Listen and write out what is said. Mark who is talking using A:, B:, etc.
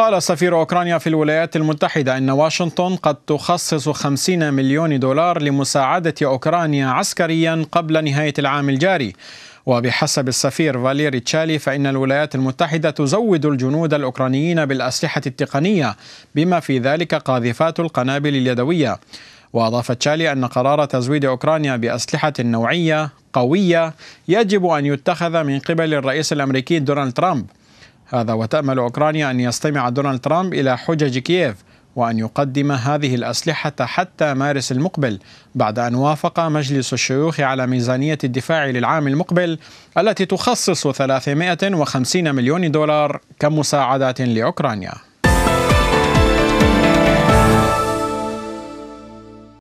A: قال سفير أوكرانيا في الولايات المتحدة أن واشنطن قد تخصص 50 مليون دولار لمساعدة أوكرانيا عسكريا قبل نهاية العام الجاري وبحسب السفير فاليري تشالي فإن الولايات المتحدة تزود الجنود الأوكرانيين بالأسلحة التقنية بما في ذلك قاذفات القنابل اليدوية وأضاف تشالي أن قرار تزويد أوكرانيا بأسلحة نوعية قوية يجب أن يتخذ من قبل الرئيس الأمريكي دونالد ترامب هذا وتأمل أوكرانيا أن يستمع دونالد ترامب إلى حجج كييف وأن يقدم هذه الأسلحة حتى مارس المقبل بعد أن وافق مجلس الشيوخ على ميزانية الدفاع للعام المقبل التي تخصص 350 مليون دولار كمساعدات لأوكرانيا